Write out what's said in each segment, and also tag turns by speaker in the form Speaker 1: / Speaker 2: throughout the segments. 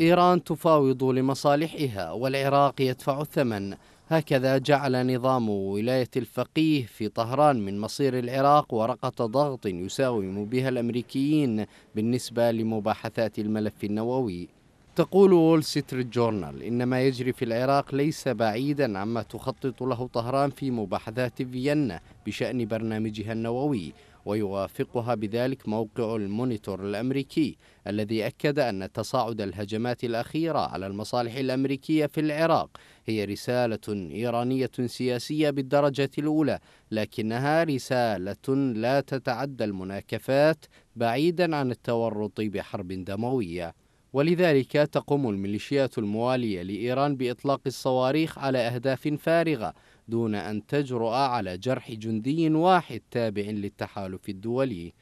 Speaker 1: إيران تفاوض لمصالحها والعراق يدفع الثمن هكذا جعل نظام ولاية الفقيه في طهران من مصير العراق ورقة ضغط يساوم بها الأمريكيين بالنسبة لمباحثات الملف النووي تقول وول ستريت جورنال إن ما يجري في العراق ليس بعيدا عما تخطط له طهران في مباحثات فيينا بشأن برنامجها النووي ويوافقها بذلك موقع المونيتور الأمريكي الذي أكد أن تصاعد الهجمات الأخيرة على المصالح الأمريكية في العراق هي رسالة إيرانية سياسية بالدرجة الأولى لكنها رسالة لا تتعدى المناكفات بعيدا عن التورط بحرب دموية ولذلك تقوم الميليشيات الموالية لإيران بإطلاق الصواريخ على أهداف فارغة دون أن تجرؤ على جرح جندي واحد تابع للتحالف الدولي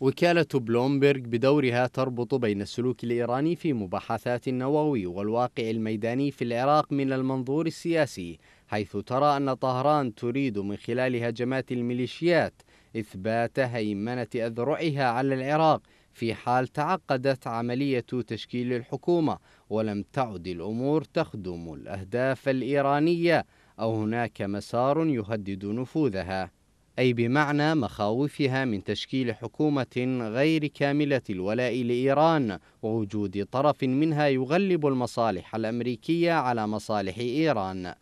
Speaker 1: وكالة بلومبرغ بدورها تربط بين السلوك الإيراني في مباحثات النووي والواقع الميداني في العراق من المنظور السياسي حيث ترى أن طهران تريد من خلال هجمات الميليشيات إثبات هيمنة أذرعها على العراق في حال تعقدت عملية تشكيل الحكومة ولم تعد الأمور تخدم الأهداف الإيرانية أو هناك مسار يهدد نفوذها أي بمعنى مخاوفها من تشكيل حكومة غير كاملة الولاء لإيران ووجود طرف منها يغلب المصالح الأمريكية على مصالح إيران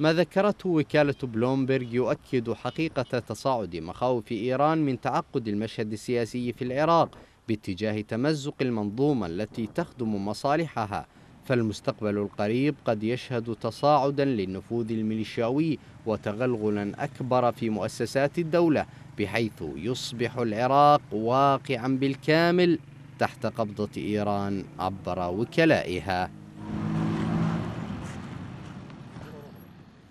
Speaker 1: ما ذكرته وكالة بلومبرغ يؤكد حقيقة تصاعد مخاوف إيران من تعقد المشهد السياسي في العراق باتجاه تمزق المنظومة التي تخدم مصالحها فالمستقبل القريب قد يشهد تصاعدا للنفوذ الميليشياوي وتغلغلا أكبر في مؤسسات الدولة بحيث يصبح العراق واقعا بالكامل تحت قبضة إيران عبر وكلائها